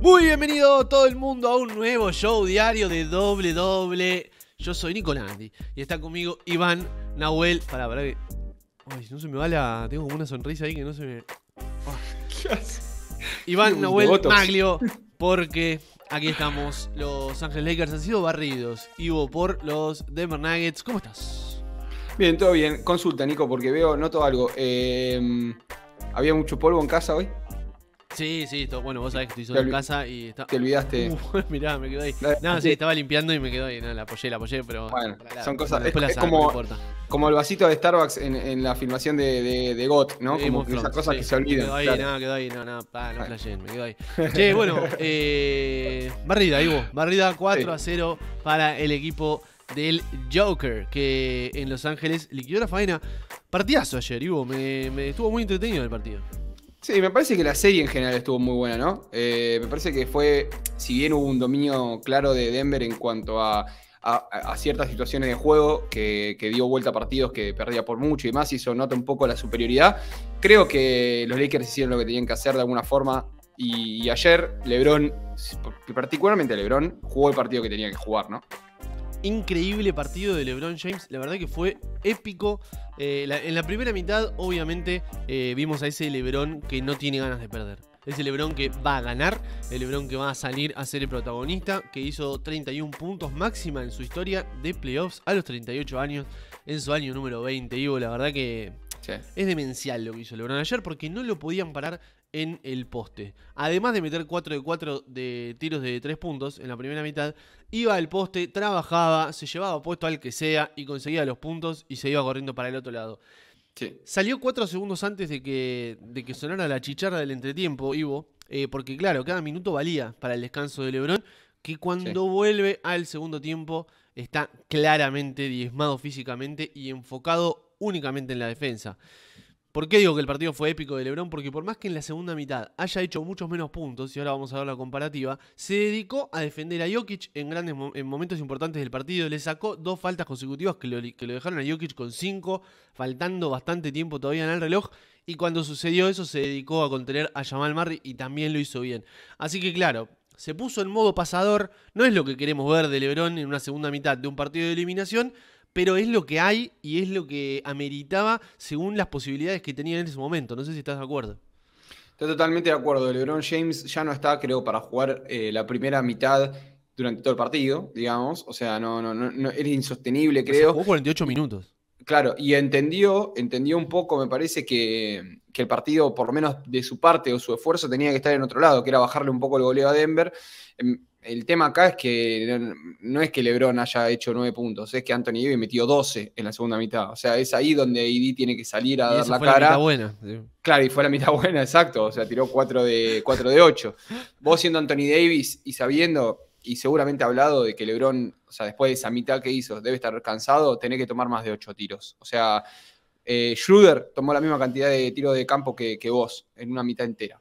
Muy bienvenido todo el mundo a un nuevo show diario de doble doble. Yo soy Nicolandi y está conmigo Iván Nahuel. Para, pará que. Ay, no se me va la. Tengo como una sonrisa ahí que no se me. ¿Qué Iván Nahuel Maglio, porque aquí estamos. Los Ángeles Lakers han sido barridos. Ivo por los Denver Nuggets. ¿Cómo estás? Bien, todo bien. Consulta, Nico, porque veo, noto algo. Eh, ¿Había mucho polvo en casa hoy? Sí, sí, bueno, vos sabés que estoy solo en casa y está. Te olvidaste. Uh, mirá, me quedo ahí. No, sí, estaba limpiando y me quedo ahí. No, la apoyé, la apoyé, pero. Bueno, son cosas. Es, como, como el vasito de Starbucks en, la filmación de, de, GOT, ¿no? esas cosas que se olvidan. Me quedo ahí, nada quedó ahí, no, no, pa, no flashé, me quedo ahí. Che, bueno, eh, barrida, ahí Barrida 4 a 0 para el equipo del Joker, que en Los Ángeles liquidó la faena. Partidazo ayer, Ivo, me estuvo muy entretenido el partido. Sí, me parece que la serie en general estuvo muy buena, ¿no? Eh, me parece que fue, si bien hubo un dominio claro de Denver en cuanto a, ciertas situaciones de juego, que, dio vuelta a partidos que perdía por mucho y más, hizo nota un poco la superioridad, creo que los Lakers hicieron lo que tenían que hacer de alguna forma. y ayer, Lebron, particularmente Lebron, jugó el partido que tenía que jugar, ¿no? increíble partido de LeBron James. La verdad que fue épico. Eh, en la primera mitad, obviamente, eh, vimos a ese LeBron que no tiene ganas de perder. Ese LeBron que va a ganar, el LeBron que va a salir a ser el protagonista, que hizo 31 puntos máxima en su historia de playoffs a los 38 años, en su año número 20. Ivo, la verdad que Es demencial lo que hizo LeBron ayer porque no lo podían parar en el poste. Además de meter 4 de 4 de tiros de 3 puntos en la primera mitad, iba al poste, trabajaba, se llevaba puesto al que sea y conseguía los puntos y se iba corriendo para el otro lado. Salió 4 segundos antes de que, de que sonara la chicharra del entretiempo, Ivo, eh, porque claro, cada minuto valía para el descanso de Lebron, que cuando vuelve al segundo tiempo está claramente diezmado físicamente y enfocado únicamente en la defensa. ¿Por qué digo que el partido fue épico de Lebron? Porque por más que en la segunda mitad haya hecho muchos menos puntos, y ahora vamos a ver la comparativa, se dedicó a defender a Jokic en grandes momentos importantes del partido. Le sacó dos faltas consecutivas que lo, dejaron a Jokic con cinco, faltando bastante tiempo todavía en el reloj. Y cuando sucedió eso se dedicó a contener a Jamal Murray y también lo hizo bien. Así que claro, se puso en modo pasador, no es lo que queremos ver de Lebron en una segunda mitad de un partido de eliminación, pero es lo que hay y es lo que ameritaba según las posibilidades que tenía en ese momento. No sé si estás de acuerdo. Estoy totalmente de acuerdo. LeBron James ya no está, creo, para jugar eh, la primera mitad durante todo el partido, digamos. O sea, no, no, no, no insostenible, creo. 48 minutos. Claro, y entendió, entendió un poco, me parece, que, que, el partido, por lo menos de su parte o su esfuerzo, tenía que estar en otro lado, que era bajarle un poco el goleo a Denver. Em, el tema acá es que no, es que LeBron haya hecho nueve puntos, es que Anthony Davis metió 12 en la segunda mitad. O sea, es ahí donde AD tiene que salir a dar la fue cara. La mitad buena. Claro, y fue la mitad buena, exacto. O sea, tiró cuatro de, ocho. de Vos siendo Anthony Davis y sabiendo, y seguramente hablado de que LeBron, o sea, después de esa mitad que hizo, debe estar cansado, tiene que tomar más de ocho tiros. O sea, eh, Schroeder tomó la misma cantidad de tiros de campo que vos en una mitad entera.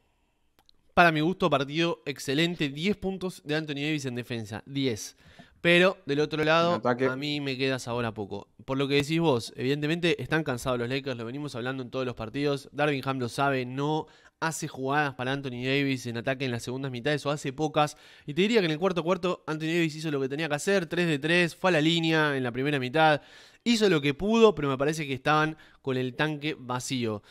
Para mi gusto, partido excelente. 10 puntos de Anthony Davis en defensa. 10. Pero del otro lado, a mí me quedas ahora poco. Por lo que decís vos, evidentemente están cansados los Lakers, lo venimos hablando en todos los partidos. Darvin Ham lo sabe, no hace jugadas para Anthony Davis en ataque en las segundas mitades o hace pocas. Y te diría que en el cuarto cuarto Anthony Davis hizo lo que tenía que hacer, 3 de 3, fue a la línea en la primera mitad, hizo lo que pudo, pero me parece que estaban con el tanque vacío.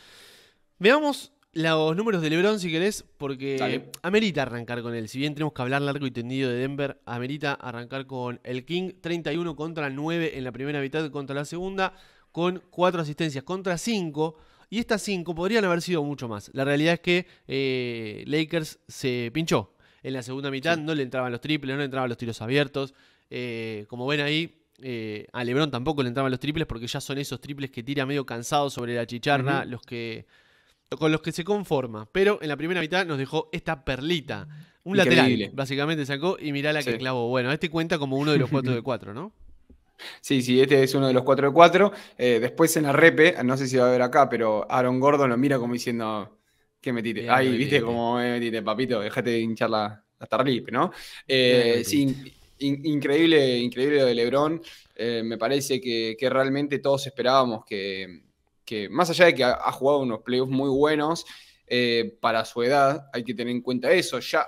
Veamos los números de LeBron, si querés, porque amerita arrancar con él. Si bien tenemos que hablar largo y tendido de Denver, amerita arrancar con el King. 31 contra 9 en la primera mitad contra la segunda, con 4 asistencias contra 5. Y estas 5 podrían haber sido mucho más. La realidad es que eh, Lakers se pinchó en la segunda mitad. No le entraban los triples, no le entraban los tiros abiertos. Eh, como ven ahí, eh, a LeBron tampoco le entraban los triples porque ya son esos triples que tira medio cansado sobre la chicharra, los que con los que se conforma. Pero en la primera mitad nos dejó esta perlita. Un lateral, básicamente sacó y mirá la que clavó. Bueno, este cuenta como uno de los 4 de 4, ¿no? Sí, sí, este es uno de los 4 de 4. Eh, después en la repe, no sé si va a ver acá, pero Aaron Gordon lo mira como diciendo, ¿qué metiste? Ay, Ahí, viste, cómo como eh, me metiste, papito, dejate de hinchar la, ¿no? Eh, sí, increíble, increíble lo de Lebron. me parece que realmente todos esperábamos que, que más allá de que ha, jugado unos playoffs muy buenos eh, para su edad, hay que tener en cuenta eso. Ya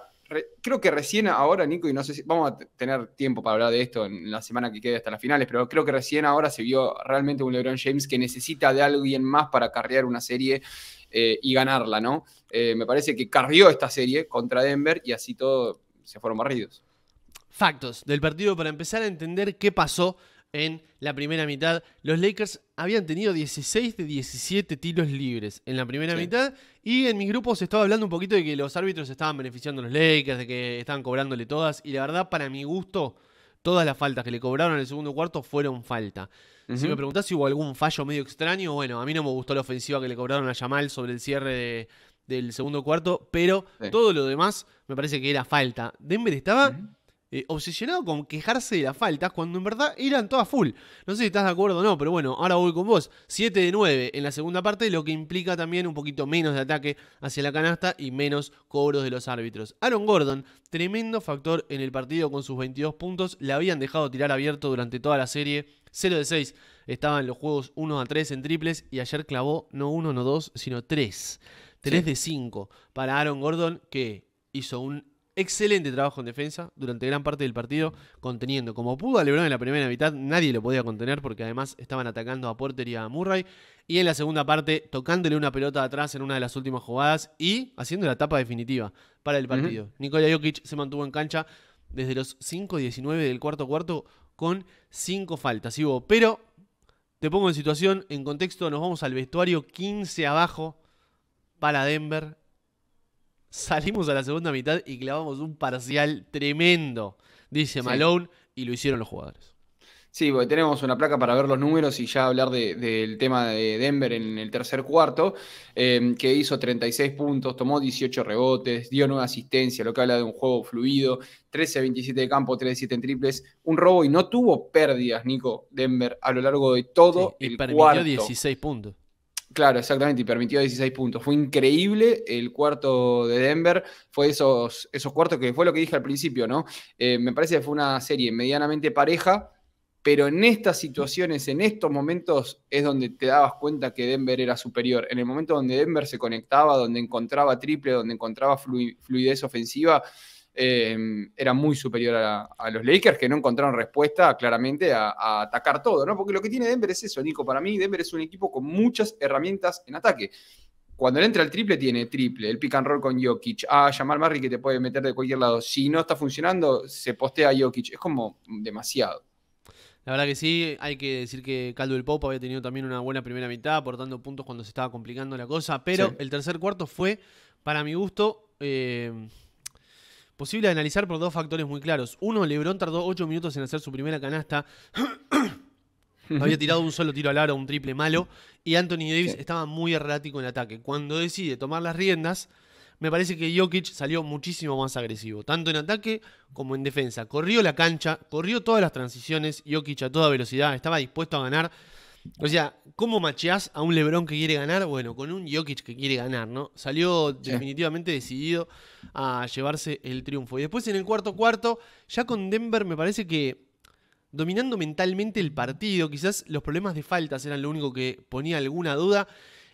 creo que recién ahora, Nico, y no sé si vamos a tener tiempo para hablar de esto en, la semana que queda hasta las finales, pero creo que recién ahora se vio realmente un LeBron James que necesita de alguien más para carrear una serie eh, y ganarla, ¿no? Eh, me parece que carrió esta serie contra Denver y así todo se fueron barridos. Factos del partido para empezar a entender qué pasó en la primera mitad. Los Lakers habían tenido 16 de 17 tiros libres en la primera mitad. Y en mi grupo se estaba hablando un poquito de que los árbitros estaban beneficiando a los Lakers, de que estaban cobrándole todas. Y la verdad, para mi gusto, todas las faltas que le cobraron en el segundo cuarto fueron falta. Si me preguntás si hubo algún fallo medio extraño, bueno, a mí no me gustó la ofensiva que le cobraron a Jamal sobre el cierre del segundo cuarto, pero todo lo demás me parece que era falta. Denver estaba. Eh, obsesionado con quejarse de las faltas cuando en verdad eran todas full. No sé si estás de acuerdo o no, pero bueno, ahora voy con vos. 7 de 9 en la segunda parte, lo que implica también un poquito menos de ataque hacia la canasta y menos cobros de los árbitros. Aaron Gordon, tremendo factor en el partido con sus 22 puntos, le habían dejado tirar abierto durante toda la serie. 0 de 6 estaban los juegos 1 a 3 en triples y ayer clavó no 1, no 2, sino 3. 3 de 5 para Aaron Gordon que hizo un Excelente trabajo en defensa durante gran parte del partido, conteniendo como pudo a LeBron en la primera mitad, nadie lo podía contener porque además estaban atacando a Porter y a Murray. Y en la segunda parte, tocándole una pelota atrás en una de las últimas jugadas y haciendo la etapa definitiva para el partido. Uh Jokic se mantuvo en cancha desde los 5-19 del cuarto cuarto con cinco faltas. hubo, pero te pongo en situación, en contexto, nos vamos al vestuario 15 abajo para Denver salimos a la segunda mitad y clavamos un parcial tremendo, dice Malone, y lo hicieron los jugadores. Sí, porque tenemos una placa para ver los números y ya hablar del tema de Denver en el tercer cuarto, em, que hizo 36 puntos, tomó 18 rebotes, dio nueva asistencia, lo que habla de un juego fluido, 13-27 de campo, 3-7 en triples, un robo y no tuvo pérdidas, Nico Denver, a lo largo de todo y el 16 puntos. Claro, exactamente, y permitió 16 puntos. Fue increíble el cuarto de Denver, fue esos, esos cuartos que fue lo que dije al principio, ¿no? Eh, me parece que fue una serie medianamente pareja, pero en estas situaciones, en estos momentos, es donde te dabas cuenta que Denver era superior. En el momento donde Denver se conectaba, donde encontraba triple, donde encontraba fluidez ofensiva, Em, era muy superior a, los Lakers, que no encontraron respuesta claramente a, atacar todo, ¿no? Porque lo que tiene Denver es eso, Nico. Para mí, Denver es un equipo con muchas herramientas en ataque. Cuando él entra el triple, tiene triple, el pick and roll con Jokic, a ah, Jamal Murray que te puede meter de cualquier lado. Si no está funcionando, se postea a Jokic. Es como demasiado. La verdad que sí, hay que decir que Caldo el Popo había tenido también una buena primera mitad, aportando puntos cuando se estaba complicando la cosa, pero el tercer cuarto fue, para mi gusto, eh, Posible analizar por dos factores muy claros. Uno, Lebron tardó ocho minutos en hacer su primera canasta. Había tirado un solo tiro al aro, un triple malo. Y Anthony Davis estaba muy errático en ataque. Cuando decide tomar las riendas, me parece que Jokic salió muchísimo más agresivo, tanto en ataque como en defensa. Corrió la cancha, corrió todas las transiciones, Jokic a toda velocidad, estaba dispuesto a ganar. O sea, ¿cómo macheás a un Lebron que quiere ganar? Bueno, con un Jokic que quiere ganar, ¿no? Salió definitivamente decidido a llevarse el triunfo. Y después en el cuarto cuarto, ya con Denver me parece que dominando mentalmente el partido, quizás los problemas de faltas eran lo único que ponía alguna duda.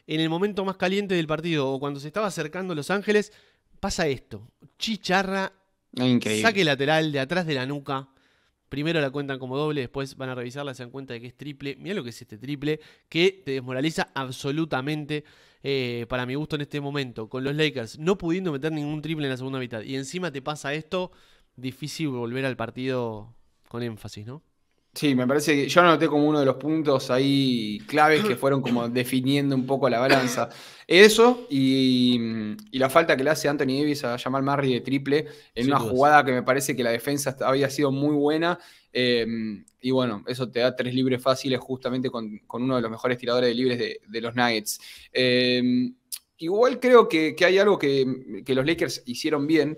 En el momento más caliente del partido o cuando se estaba acercando Los Ángeles, pasa esto. Chicharra, saque lateral de atrás de la nuca Primero la cuentan como doble, después van a revisarla, se dan cuenta de que es triple. Mira lo que es este triple, que te desmoraliza absolutamente eh, para mi gusto en este momento. Con los Lakers no pudiendo meter ningún triple en la segunda mitad. Y encima te pasa esto, difícil volver al partido con énfasis, ¿no? Sí, me parece que yo anoté como uno de los puntos ahí claves que fueron como definiendo un poco la balanza. Eso mm, y, la falta que le hace Anthony Davis a Jamal Murray de triple en una jugada que me parece que la defensa había sido muy buena. Em, y bueno, eso te da tres libres fáciles justamente con, uno de los mejores tiradores de libres de, los Nuggets. Em, igual creo que, hay algo que, que los Lakers hicieron bien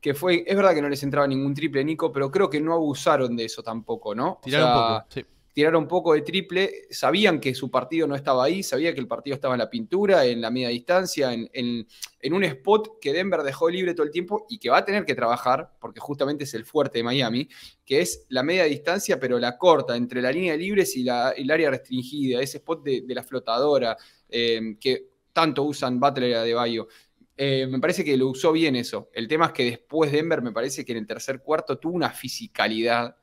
que fue, es verdad que no les entraba ningún triple Nico, pero creo que no abusaron de eso tampoco, ¿no? Tiraron un poco, Tiraron un poco de triple, sabían que su partido no estaba ahí, sabía que el partido estaba en la pintura, en la media distancia, en, un spot que Denver dejó libre todo el tiempo y que va a tener que trabajar, porque justamente es el fuerte de Miami, que es la media distancia, pero la corta, entre la línea de libres y el área restringida, ese spot de, la flotadora, eh, que tanto usan Butler de Bayo. Eh, me parece que lo usó bien eso. El tema es que después de Ember, me parece que en el tercer cuarto tuvo una fisicalidad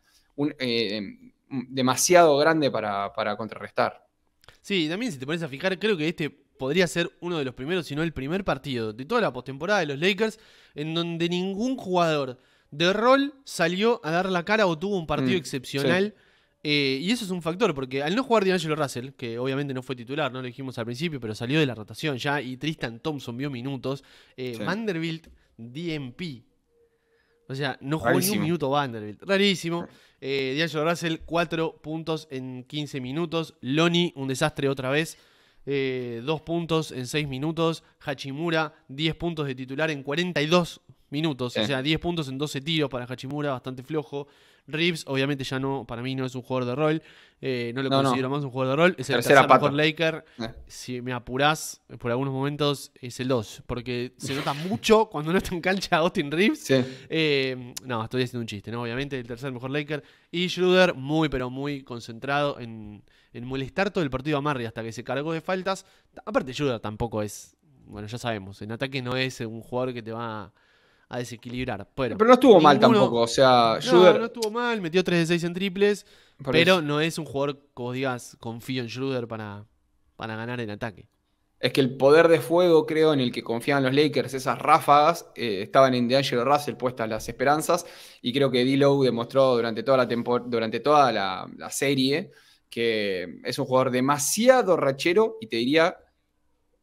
eh, mm, demasiado grande para, para contrarrestar. Sí, también si te pones a fijar, creo que este podría ser uno de los primeros, si no el primer partido de toda la postemporada de los Lakers, en donde ningún jugador de rol salió a dar la cara o tuvo un partido mm, excepcional. Eh, y eso es un factor, porque al no jugar D'Angelo Russell, que obviamente no fue titular, no lo dijimos al principio, pero salió de la rotación ya, y Tristan Thompson vio minutos, eh, Vanderbilt DMP. O sea, no jugó ni un minuto Vanderbilt. Rarísimo. Eh, D'Angelo Russell, 4 puntos en 15 minutos. Loni, un desastre otra vez. 2 eh, puntos en 6 minutos. Hachimura, 10 puntos de titular en 42 minutos. O sea, 10 puntos en 12 tiros para Hachimura, bastante flojo. Reeves, obviamente, ya no, para mí no es un jugador de rol. Eh, no lo considero más un jugador de rol. Es el tercer mejor Laker. Eh. Si me apurás, por algunos momentos es el 2. Porque se nota mucho cuando no está en cancha Austin Reeves. Eh, no, estoy haciendo un chiste, ¿no? Obviamente, el tercer mejor Laker. Y Schroeder, muy, pero muy concentrado en, en molestar todo el partido a Murray hasta que se cargó de faltas. Aparte, Schroeder tampoco es. Bueno, ya sabemos, en ataque no es un jugador que te va. A, a desequilibrar. Pero, pero no estuvo mal tampoco, o sea, Schroeder... No, estuvo mal, metió 3 de 6 en triples, pero no es un jugador como digas, confío en Schroeder para, para ganar en ataque. Es que el poder de fuego, creo, en el que confiaban los Lakers, esas ráfagas, eh, estaban en D'Angelo Russell puestas las esperanzas, y creo que D-Low demostró durante toda, la, temporada durante toda la, la serie que es un jugador demasiado rachero, y te diría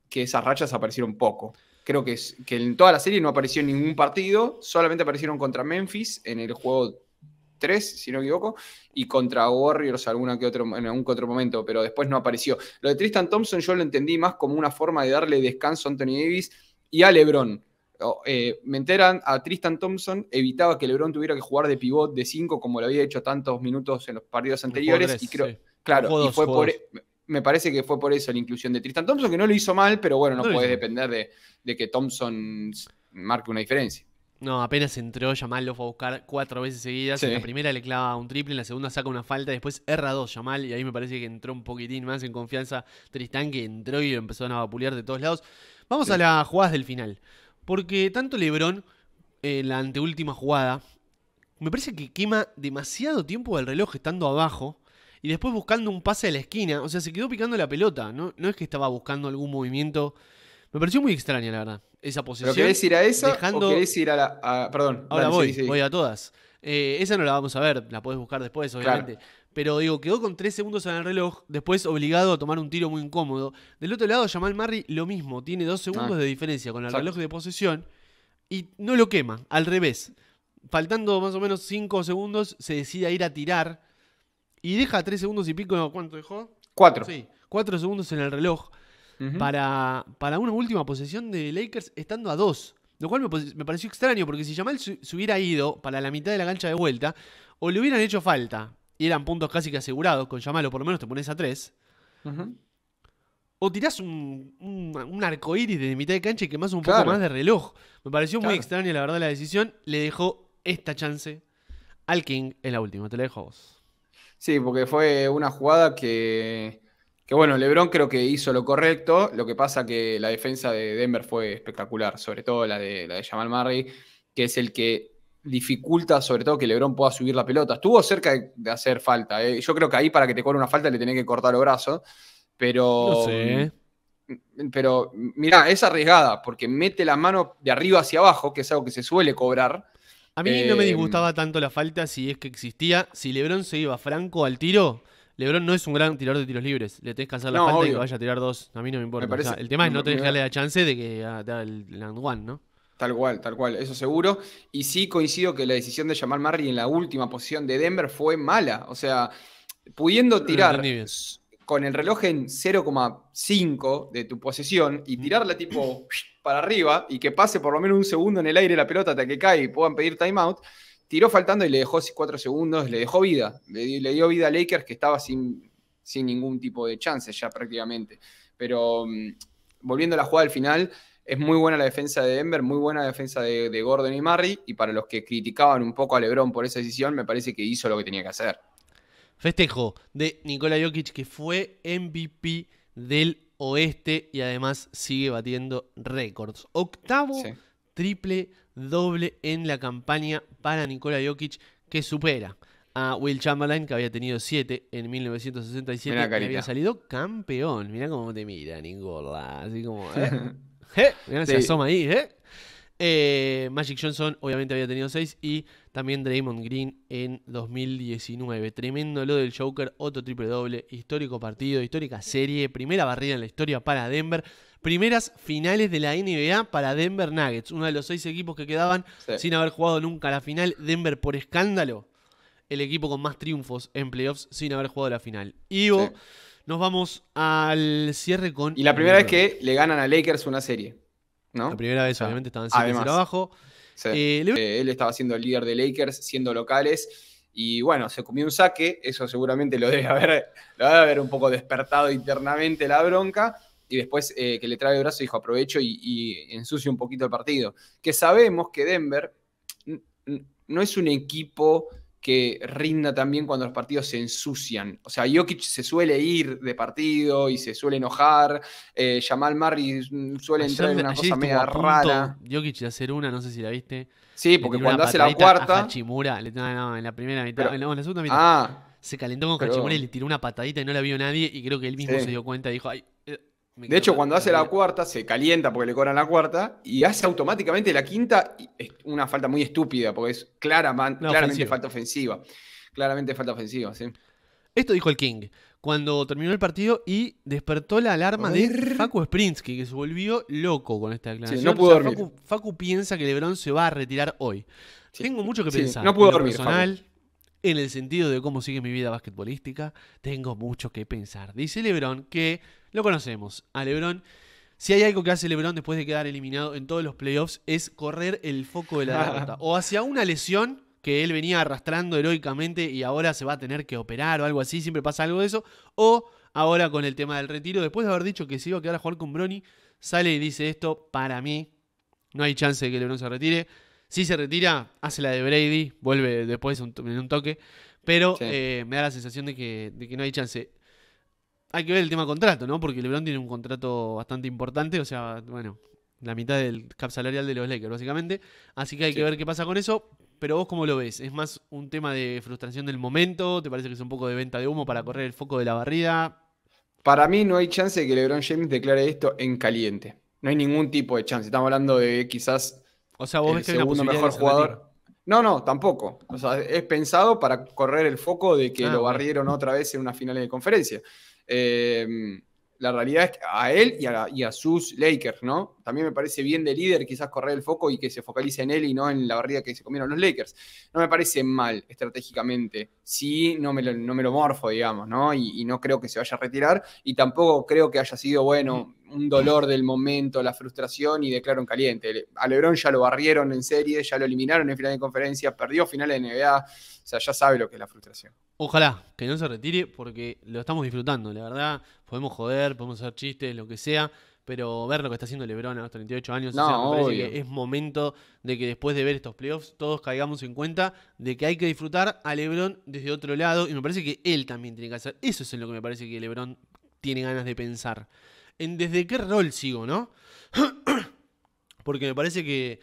que esas rachas aparecieron poco creo que, es, que en toda la serie no apareció en ningún partido, solamente aparecieron contra Memphis en el juego 3, si no me equivoco, y contra Warriors alguna que en algún que otro momento, pero después no apareció. Lo de Tristan Thompson yo lo entendí más como una forma de darle descanso a Anthony Davis y a LeBron. Eh, me enteran a Tristan Thompson evitaba que LeBron tuviera que jugar de pivot de 5 como lo había hecho tantos minutos en los partidos anteriores y creo claro fue por, e-, me parece que fue por eso la inclusión de Tristan Thompson, que no lo hizo mal, pero bueno, no, puedes depender de, que Thompson marque una diferencia. No, apenas entró, Yamal lo fue a buscar cuatro veces seguidas. En la primera le clava un triple, en la segunda saca una falta, después erra dos Yamal, y ahí me parece que entró un poquitín más en confianza Tristán, que entró y empezó a vapulear de todos lados. Vamos a las jugadas del final, porque tanto Lebron, en la anteúltima jugada, me parece que quema demasiado tiempo del reloj estando abajo y después buscando un pase a la esquina. O sea, se quedó picando la pelota. No, no es que estaba buscando algún movimiento. Me pareció muy extraña, la verdad, esa posición. ¿Pero querés ir a esa o querés ir a la. perdón. Ahora voy, voy a todas. Eh, esa no la vamos a ver, la podés buscar después, obviamente. Pero digo, quedó con tres segundos en el reloj, después obligado a tomar un tiro muy incómodo. Del otro lado, Jamal Murray lo mismo, tiene dos segundos ah, de diferencia con el reloj de posesión y no lo quema, al revés. Faltando más o menos cinco segundos, se decide a ir a tirar y deja tres segundos y pico, ¿cuánto dejó? Cuatro. Sí, cuatro segundos en el reloj para, para una última posesión de Lakers estando a dos. Lo cual me, pareció extraño, porque si Jamal se, hubiera ido para la mitad de la cancha de vuelta, o le hubieran hecho falta, y eran puntos casi que asegurados, con Jamal o por lo menos te pones a tres, o tirás un, un, arco iris de mitad de cancha y quemás un poco más de reloj. Me pareció muy extraña, la verdad, la decisión. Le dejó esta chance al King en la última. Te la dejo a vos. Sí, porque fue una jugada que, bueno, Lebron creo que hizo lo correcto, lo que pasa que la defensa de Denver fue espectacular, sobre todo la de, la de Jamal Murray, que es el que dificulta sobre todo que Lebron pueda subir la pelota. Estuvo cerca de, hacer falta, eh. yo creo que ahí para que te cobre una falta le tenés que cortar los brazos, pero... Mm, pero mira, es arriesgada porque mete la mano de arriba hacia abajo, que es algo que se suele cobrar, a mí no me eh, disgustaba tanto la falta si es que existía. Si Lebron se iba franco al tiro, Lebron no es un gran tirador de tiros libres. Le tenés que hacer la falta y que vaya a tirar dos. A mí no me importa. el tema es no tenés que darle la chance de que haga ah, el land one, ¿no? Tal cual, tal cual, eso seguro. Y sí coincido que la decisión de llamar Marley en la última posición de Denver fue mala. O sea, pudiendo tirar con el reloj en 0,5 de tu posesión y tirarla tipo para arriba y que pase por lo menos un segundo en el aire la pelota hasta que cae y puedan pedir timeout, tiró faltando y le dejó 4 segundos, le dejó vida, le, dio vida a Lakers que estaba sin, sin ningún tipo de chance ya prácticamente. Pero mm, volviendo a la jugada al final, es muy buena la defensa de Denver, muy buena la defensa de, de Gordon y Murray y para los que criticaban un poco a Lebron por esa decisión, me parece que hizo lo que tenía que hacer festejo de Nikola Jokic, que fue MVP del oeste y además sigue batiendo récords. Octavo triple doble en la campaña para Nikola Jokic, que supera a Will Chamberlain, que había tenido siete en 1967 y había salido campeón. Mirá cómo te mira, Nikola, Así como. ¿eh? ¿Eh? Mirá, se asoma ahí, ¿eh? Eh, Magic Johnson obviamente había tenido seis y también Draymond Green en 2019. Tremendo lo del Joker, otro triple doble, histórico partido, histórica serie, primera barrida en la historia para Denver, primeras finales de la NBA para Denver Nuggets, uno de los seis equipos que quedaban sin haber jugado nunca la final. Denver por escándalo, el equipo con más triunfos en playoffs sin haber jugado la final. Ivo, nos vamos al cierre con... Y la primera vez que le ganan a Lakers una serie. La primera vez, obviamente, estaban abajo. Eh, eh, él estaba siendo el líder de Lakers, siendo locales. Y bueno, se comió un saque, eso seguramente lo debe haber, lo haber un poco despertado internamente la bronca. Y después eh, que le trae el brazo, dijo aprovecho y, y ensucio un poquito el partido. Que sabemos que Denver no es un equipo que rinda también cuando los partidos se ensucian. O sea, Jokic se suele ir de partido y se suele enojar. al eh, Jamal Murray mm, suele entrar en una cosa media rara. Jokic de hacer una, no sé si la viste. Sí, porque cuando hace la cuarta. A Hachimura, no, en la primera mitad, en la segunda mitad. Ah, se calentó con Hachimura y le tiró una patadita y no la vio nadie. Y creo que él mismo se dio cuenta y dijo, ay, de hecho, cuando hace la cuarta, se calienta porque le cobran la cuarta y hace automáticamente la quinta, es una falta muy estúpida porque es claramente falta ofensiva. Claramente falta ofensiva, sí. Esto dijo el King cuando terminó el partido y despertó la alarma de Facu Sprinsky, que se volvió loco con esta declaración. no Facu, piensa que Lebron se va a retirar hoy. Tengo mucho que pensar. No puedo dormir. Personal, En el sentido de cómo sigue mi vida basquetbolística, tengo mucho que pensar. Dice Lebron que lo conocemos, a LeBron. Si hay algo que hace LeBron después de quedar eliminado en todos los playoffs es correr el foco de la derrota. O hacia una lesión que él venía arrastrando heroicamente y ahora se va a tener que operar o algo así, siempre pasa algo de eso. O ahora con el tema del retiro, después de haber dicho que se iba a quedar a jugar con Bronny, sale y dice esto, para mí no hay chance de que LeBron se retire. Si se retira, hace la de Brady, vuelve después en un toque, pero eh, me da la sensación de que no hay chance hay que ver el tema contrato, ¿no? Porque LeBron tiene un contrato bastante importante, o sea, bueno, la mitad del cap salarial de los Lakers, básicamente. Así que hay que ver qué pasa con eso. Pero vos, ¿cómo lo ves? ¿Es más un tema de frustración del momento? ¿Te parece que es un poco de venta de humo para correr el foco de la barrida? Para mí no hay chance de que LeBron James declare esto en caliente. No hay ningún tipo de chance. Estamos hablando de quizás o sea, ¿vos el ves que segundo mejor jugador. No, no, tampoco. O sea, es pensado para correr el foco de que ah, lo barrieron otra vez en una final de conferencia. Eh, la realidad es que a él y a, sus Lakers, ¿no? También me parece bien de líder quizás correr el foco y que se focalice en él y no en la barrida que se comieron los Lakers. No me parece mal estratégicamente. Sí, no me lo, no me lo morfo, digamos, ¿no? y, no creo que se vaya a retirar y tampoco creo que haya sido, bueno, mm un dolor del momento, la frustración y declaró en caliente. A Lebron ya lo barrieron en serie, ya lo eliminaron en final de conferencia, perdió final de NBA, o sea, ya sabe lo que es la frustración. Ojalá que no se retire porque lo estamos disfrutando, la verdad. Podemos joder, podemos hacer chistes, lo que sea, pero ver lo que está haciendo LeBron a los 38 años, me que es momento de que después de ver estos playoffs todos caigamos en cuenta de que hay que disfrutar a LeBron desde otro lado y me parece que él también tiene que hacer. Eso es en lo que me parece que LeBron tiene ganas de pensar en desde qué rol sigo, ¿no? Porque me parece que,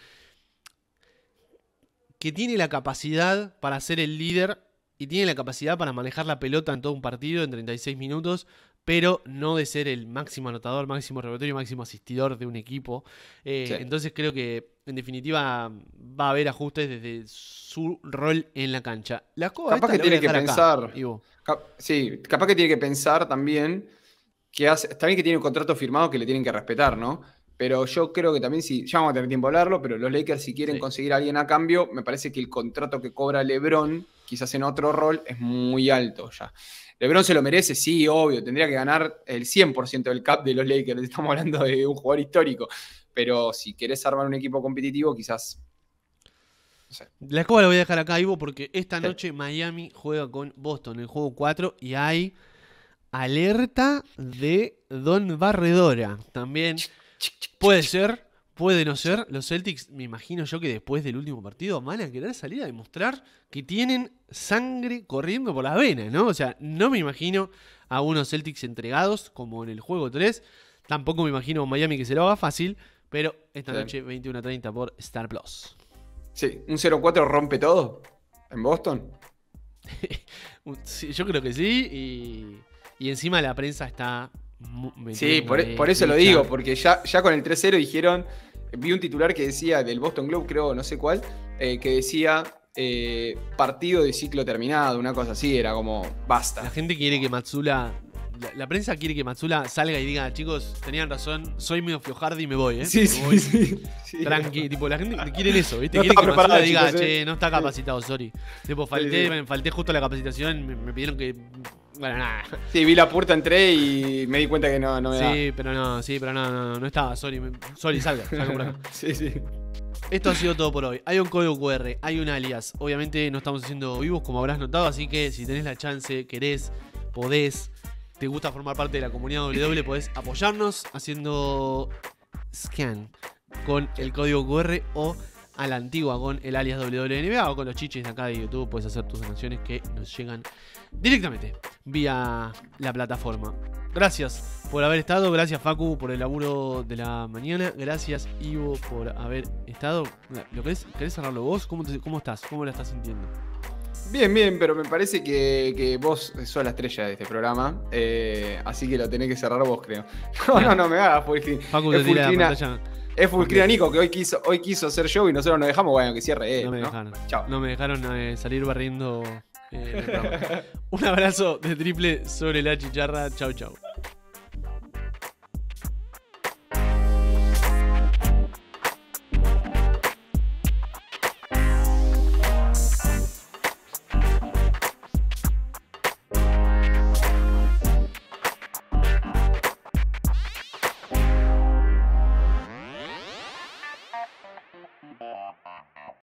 que tiene la capacidad para ser el líder y tiene la capacidad para manejar la pelota en todo un partido en 36 minutos, pero no de ser el máximo anotador, máximo y máximo asistidor de un equipo. Eh, entonces creo que en definitiva va a haber ajustes desde su rol en la cancha. La capaz que tiene que pensar. sí, capaz que tiene que pensar también que que tiene un contrato firmado que le tienen que respetar, ¿no? Pero yo creo que también si, ya vamos a tener tiempo a hablarlo, pero los Lakers si quieren conseguir a alguien a cambio, me parece que el contrato que cobra Lebron, quizás en otro rol, es muy alto ya. Lebron se lo merece, sí, obvio, tendría que ganar el 100% del cap de los Lakers, estamos hablando de un jugador histórico, pero si querés armar un equipo competitivo, quizás... No sé. La escoba la voy a dejar acá, Ivo, porque esta noche Miami juega con Boston, el juego 4, y hay... Alerta de Don Barredora. También puede ser, puede no ser. Los Celtics, me imagino yo que después del último partido van a querer salir a demostrar que tienen sangre corriendo por las venas, ¿no? O sea, no me imagino a unos Celtics entregados como en el juego 3. Tampoco me imagino a Miami que se lo haga fácil, pero esta noche 21-30 por Star Plus. Sí, un 0-4 rompe todo en Boston. yo creo que sí y y encima la prensa está. Sí, e-, por, eso lo digo, porque ya, ya con el 3-0 dijeron. Vi un titular que decía del Boston Globe, creo, no sé cuál, eh, que decía eh, partido de ciclo terminado, una cosa así, era como basta. La gente quiere que Matsula la, prensa quiere que Matsula salga y diga, chicos, tenían razón, soy medio fiojardi y me voy, ¿eh? Sí, sí, sí. Tranqui, tipo, la gente quiere eso, ¿viste? No quiere que Matsula diga, ¿eh? che, no está capacitado, sorry. Tipo, falté, justo la capacitación, me pidieron que bueno, nada. Sí, vi la puerta, entré y me di cuenta que no, no sí, pero no, sí, pero no, no, estaba. Sorry, sorry, salga, salga sí, sí. Esto ha sido todo por hoy. Hay un código QR, hay un alias. Obviamente no estamos haciendo vivos, como habrás notado, así que si tenés la chance, querés, podés, te gusta formar parte de la comunidad W, podés apoyarnos haciendo scan con el código QR o a la antigua con el alias WNBA o con los chiches de acá de YouTube. Puedes hacer tus donaciones que nos llegan directamente vía la plataforma. Gracias por haber estado, gracias Facu por el laburo de la mañana, gracias Ivo por haber estado. ¿Lo querés, querés cerrarlo vos? ¿Cómo, ¿Cómo estás? ¿Cómo la estás sintiendo? Bien, bien, pero me parece que, vos sos la estrella de este programa, eh, así que lo tenés que cerrar vos, creo. No, no, no me hagas Fulcrina. Facu, es es Fulcrina Nico, que hoy quiso, hoy quiso hacer show y nosotros nos dejamos, bueno, que cierre No me dejaron. No me dejaron eh, salir barriendo eh, un abrazo de triple sobre la chicharra. Chau, chau.